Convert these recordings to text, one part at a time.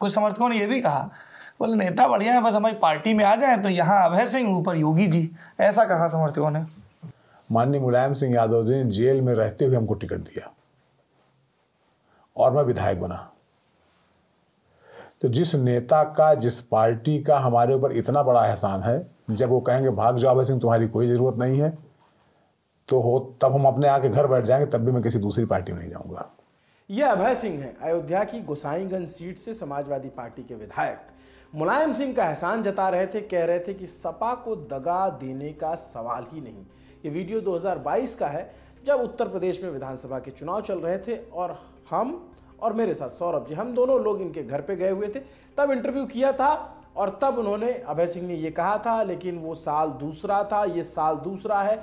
कुछ समर्थकों ने यह भी कहा बोले नेता बढ़िया है बस हमारी पार्टी में आ जाए तो यहाँ अभय सिंह ऊपर योगी जी ऐसा कहा समर्थकों ने माननीय मुलायम सिंह यादव जी ने जेल में रहते हुए हमको टिकट दिया और मैं विधायक बना तो जिस नेता का जिस पार्टी का हमारे ऊपर इतना बड़ा एहसान है जब वो कहेंगे भाग जाओ अभय सिंह तुम्हारी कोई ज़रूरत नहीं है तो हो तब हम अपने आके घर बैठ जाएंगे तब भी मैं किसी दूसरी पार्टी में नहीं जाऊंगा यह अभय सिंह हैं अयोध्या की गोसाईगंज सीट से समाजवादी पार्टी के विधायक मुलायम सिंह का एहसान जता रहे थे कह रहे थे कि सपा को दगा देने का सवाल ही नहीं ये वीडियो 2022 का है जब उत्तर प्रदेश में विधानसभा के चुनाव चल रहे थे और हम और मेरे साथ सौरभ जी हम दोनों लोग इनके घर पे गए हुए थे तब इंटरव्यू किया था और तब उन्होंने अभय सिंह ने यह कहा था लेकिन वो साल दूसरा था ये साल दूसरा है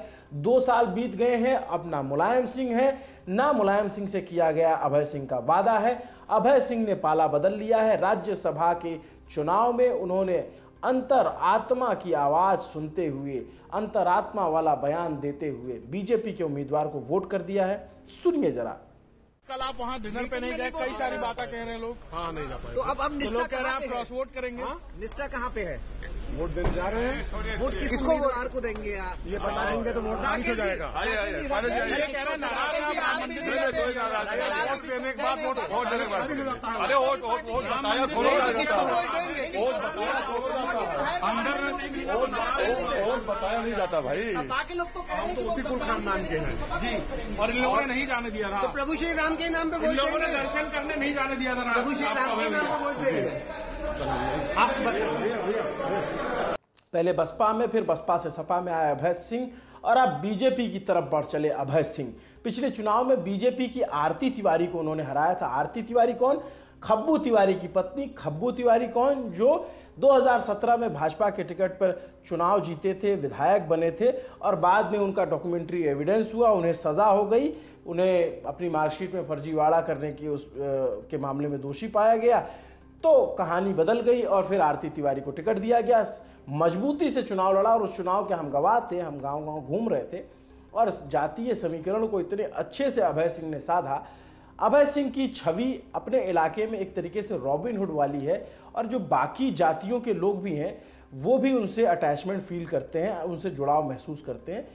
दो साल बीत गए हैं अब ना मुलायम सिंह है ना मुलायम सिंह से किया गया अभय सिंह का वादा है अभय सिंह ने पाला बदल लिया है राज्यसभा के चुनाव में उन्होंने अंतर आत्मा की आवाज़ सुनते हुए अंतरात्मा वाला बयान देते हुए बीजेपी के उम्मीदवार को वोट कर दिया है सुनिए ज़रा कल आप वहाँ डिनर पे नहीं गए कई सारी बातें कह रहे हैं लोग हाँ नहीं जा पाए तो अब हम निष्ठा तो कह रहे हैं आप क्रॉस वोट करेंगे हाँ, निष्ठा कहाँ पे है वोट देने जा रहे हैं वोट किसको वोट को देंगे आप ये हाँ। देंगे तो वोट नाराज हो जाएगा अरे वोट वोट बताया अंदर वोट बताया नहीं जाता भाई तो बाकी लोग तो हम तो उसी कुल खानदान के हैं जी और इन लोगों ने नहीं जाने दिया था तो प्रभु श्री राम के नाम पे बोल लोगों ने दर्शन करने नहीं जाने दिया था प्रभु श्री राम तो के नाम पे बोल देंगे पहले बसपा में फिर बसपा से सपा में आए अभय सिंह और अब बीजेपी की तरफ बढ़ चले अभय सिंह पिछले चुनाव में बीजेपी की आरती तिवारी को उन्होंने हराया था आरती तिवारी कौन खब्बू तिवारी की पत्नी खब्बू तिवारी कौन जो 2017 में भाजपा के टिकट पर चुनाव जीते थे विधायक बने थे और बाद में उनका डॉक्यूमेंट्री एविडेंस हुआ उन्हें सज़ा हो गई उन्हें अपनी मार्कशीट में फर्जीवाड़ा करने की उस के मामले में दोषी पाया गया तो कहानी बदल गई और फिर आरती तिवारी को टिकट दिया गया मजबूती से चुनाव लड़ा और उस चुनाव के हम गवाह थे हम गांव गांव घूम रहे थे और जातीय समीकरण को इतने अच्छे से अभय सिंह ने साधा अभय सिंह की छवि अपने इलाके में एक तरीके से रॉबिनहुड वाली है और जो बाकी जातियों के लोग भी हैं वो भी उनसे अटैचमेंट फील करते हैं उनसे जुड़ाव महसूस करते हैं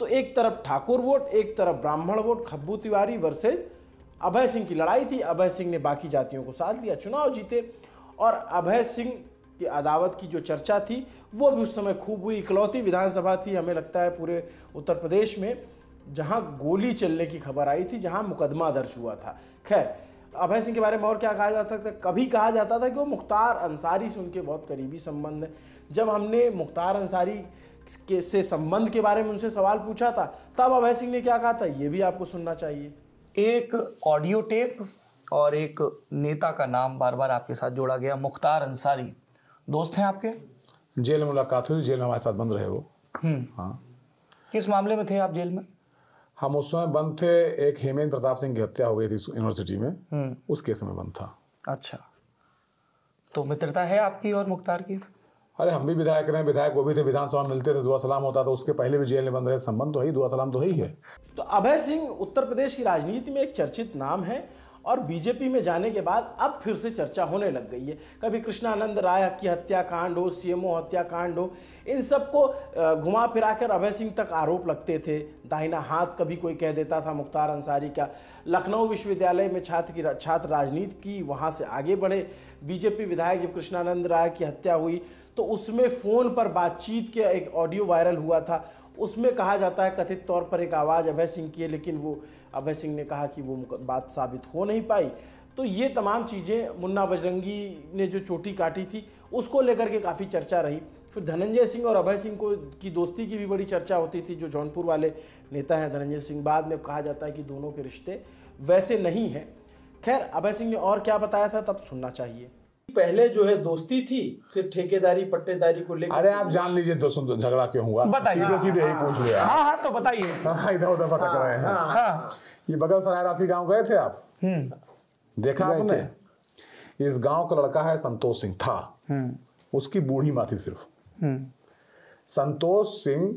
तो एक तरफ ठाकुर वोट एक तरफ ब्राह्मण वोट खब्बू तिवारी वर्सेज़ अभय सिंह की लड़ाई थी अभय सिंह ने बाकी जातियों को साथ लिया चुनाव जीते और अभय सिंह की अदावत की जो चर्चा थी वो भी उस समय खूब हुई इकलौती विधानसभा थी हमें लगता है पूरे उत्तर प्रदेश में जहाँ गोली चलने की खबर आई थी जहाँ मुकदमा दर्ज हुआ था खैर अभय सिंह के बारे में और क्या कहा जाता था कभी कहा जाता था कि वो मुख्तार अंसारी से उनके बहुत करीबी संबंध हैं जब हमने मुख्तार अंसारी के से संबंध के बारे में उनसे सवाल पूछा था तब अभय सिंह ने क्या कहा था ये भी आपको सुनना चाहिए एक ऑडियो टेप और एक नेता का नाम बार बार आपके साथ जोड़ा गया मुख्तार अंसारी दोस्त हैं आपके जेल में मुलाकात हुई जेल में हमारे साथ बंद रहे वो हम्म। हाँ किस मामले में थे आप जेल में हम उस समय बंद थे एक हेमेंद्र प्रताप सिंह की हत्या हो गई थी यूनिवर्सिटी में हम्म। उस केस में बंद था अच्छा तो मित्रता है आपकी और मुख्तार की अरे हम भी विधायक रहे विधायक वो भी थे विधानसभा में मिलते थे दुआ सलाम होता था उसके पहले भी जेल में बंद रहे संबंध तो ही दुआ सलाम तो ही है तो अभय सिंह उत्तर प्रदेश की राजनीति में एक चर्चित नाम है और बीजेपी में जाने के बाद अब फिर से चर्चा होने लग गई है कभी कृष्णानंद राय की हत्याकांड हो सीएमओ हत्याकांड हो इन सबको घुमा फिरा कर अभय सिंह तक आरोप लगते थे दाहिना हाथ कभी कोई कह देता था मुख्तार अंसारी का लखनऊ विश्वविद्यालय में छात्र की छात्र राजनीति की वहाँ से आगे बढ़े बीजेपी विधायक जब कृष्णानंद राय की हत्या हुई तो उसमें फ़ोन पर बातचीत के एक ऑडियो वायरल हुआ था उसमें कहा जाता है कथित तौर पर एक आवाज़ अभय सिंह की है लेकिन वो अभय सिंह ने कहा कि वो बात साबित हो नहीं पाई तो ये तमाम चीज़ें मुन्ना बजरंगी ने जो चोटी काटी थी उसको लेकर के काफ़ी चर्चा रही फिर धनंजय सिंह और अभय सिंह को की दोस्ती की भी बड़ी चर्चा होती थी जो जौनपुर वाले नेता हैं धनंजय सिंह बाद में कहा जाता है कि दोनों के रिश्ते वैसे नहीं हैं खैर अभय सिंह ने और क्या बताया था तब सुनना चाहिए पहले जो है दोस्ती थी फिर ठेकेदारी पट्टेदारी को लेकर अरे आप जान लीजिए दोस्तों तो झगड़ा क्यों हुआ सीधे सीधे ही पूछ लिया हाँ हाँ तो बताइए हाँ, हाँ, इधर उधर भटक हाँ, रहे हैं ये बगल सराय राशि गाँव गए थे आप हम्म। देखा आपने इस गाँव का लड़का है संतोष सिंह था हम्म। उसकी बूढ़ी माँ थी सिर्फ हम्म। संतोष सिंह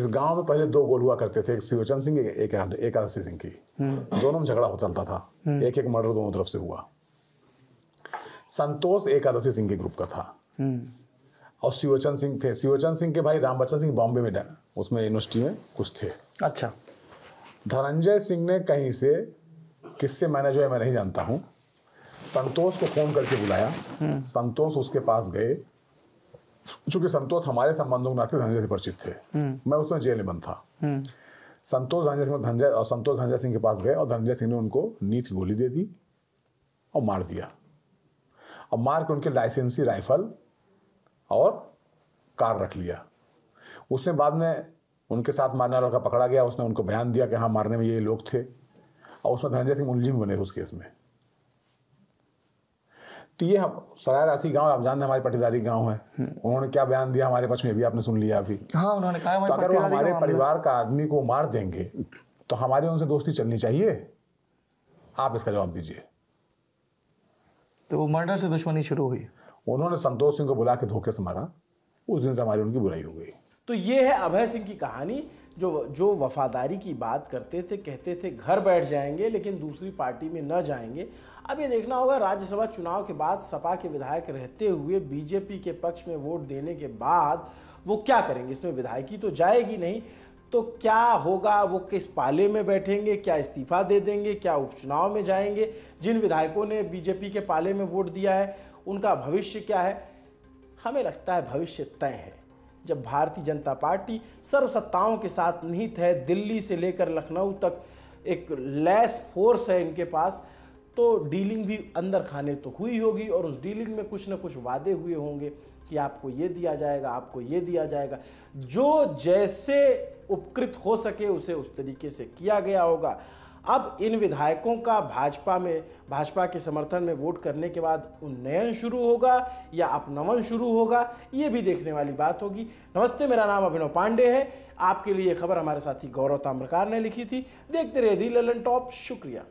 इस गांव में पहले दो गोल हुआ करते थे एक सिंह एक एकादशी सिंह की दोनों में झगड़ा होता था एक एक मर्डर दोनों तरफ से हुआ संतोष एकादशी सिंह के ग्रुप का था हम्म। और शिवचंद सिंह थे शिवचंद सिंह के भाई राम बच्चन सिंह बॉम्बे में उसमें यूनिवर्सिटी में कुछ थे अच्छा धनंजय सिंह ने कहीं से किससे मैनेज हुआ मैं नहीं जानता हूँ संतोष को फोन करके बुलाया हम्म। संतोष उसके पास गए चूंकि संतोष हमारे संबंधों में नाते धनंजय से परिचित थे हम्म। मैं उसमें जेल में बंद था संतोष धनंजय सिंह धनंजय और संतोष धनंजय सिंह के पास गए और धनंजय सिंह ने उनको नीति गोली दे दी और मार दिया और मार के उनके लाइसेंसी राइफल और कार रख लिया उसने बाद में उनके साथ मारने वाला पकड़ा गया उसने उनको बयान दिया कि हाँ मारने में ये लोग थे और उसमें धनंजय सिंह मुलजिम बने उस केस में तो ये हम सराय राशि गांव आप जानते हमारे पटीदारी गांव है उन्होंने क्या बयान दिया हमारे पक्ष में भी आपने सुन लिया अभी हाँ उन्होंने कहा तो अगर वो हमारे परिवार का आदमी को मार देंगे तो हमारी उनसे दोस्ती चलनी चाहिए आप इसका जवाब दीजिए तो वो मर्डर से दुश्मनी शुरू हुई उन्होंने संतोष सिंह को बुला के धोखे से मारा उस दिन से हमारी उनकी बुराई हो गई तो ये है अभय सिंह की कहानी जो जो वफादारी की बात करते थे कहते थे घर बैठ जाएंगे लेकिन दूसरी पार्टी में न जाएंगे अब ये देखना होगा राज्यसभा चुनाव के बाद सपा के विधायक रहते हुए बीजेपी के पक्ष में वोट देने के बाद वो क्या करेंगे इसमें विधायकी तो जाएगी नहीं तो क्या होगा वो किस पाले में बैठेंगे क्या इस्तीफा दे देंगे क्या उपचुनाव में जाएंगे जिन विधायकों ने बीजेपी के पाले में वोट दिया है उनका भविष्य क्या है हमें लगता है भविष्य तय है जब भारतीय जनता पार्टी सर्वसत्ताओं के साथ निहित है दिल्ली से लेकर लखनऊ तक एक लैस फोर्स है इनके पास तो डीलिंग भी अंदर खाने तो हुई होगी और उस डीलिंग में कुछ ना कुछ वादे हुए होंगे कि आपको ये दिया जाएगा आपको ये दिया जाएगा जो जैसे उपकृत हो सके उसे उस तरीके से किया गया होगा अब इन विधायकों का भाजपा में भाजपा के समर्थन में वोट करने के बाद उन्नयन शुरू होगा या अपनवन शुरू होगा ये भी देखने वाली बात होगी नमस्ते मेरा नाम अभिनव पांडे है आपके लिए खबर हमारे साथी गौरव ताम्रकार ने लिखी थी देखते रहे दी ललन टॉप शुक्रिया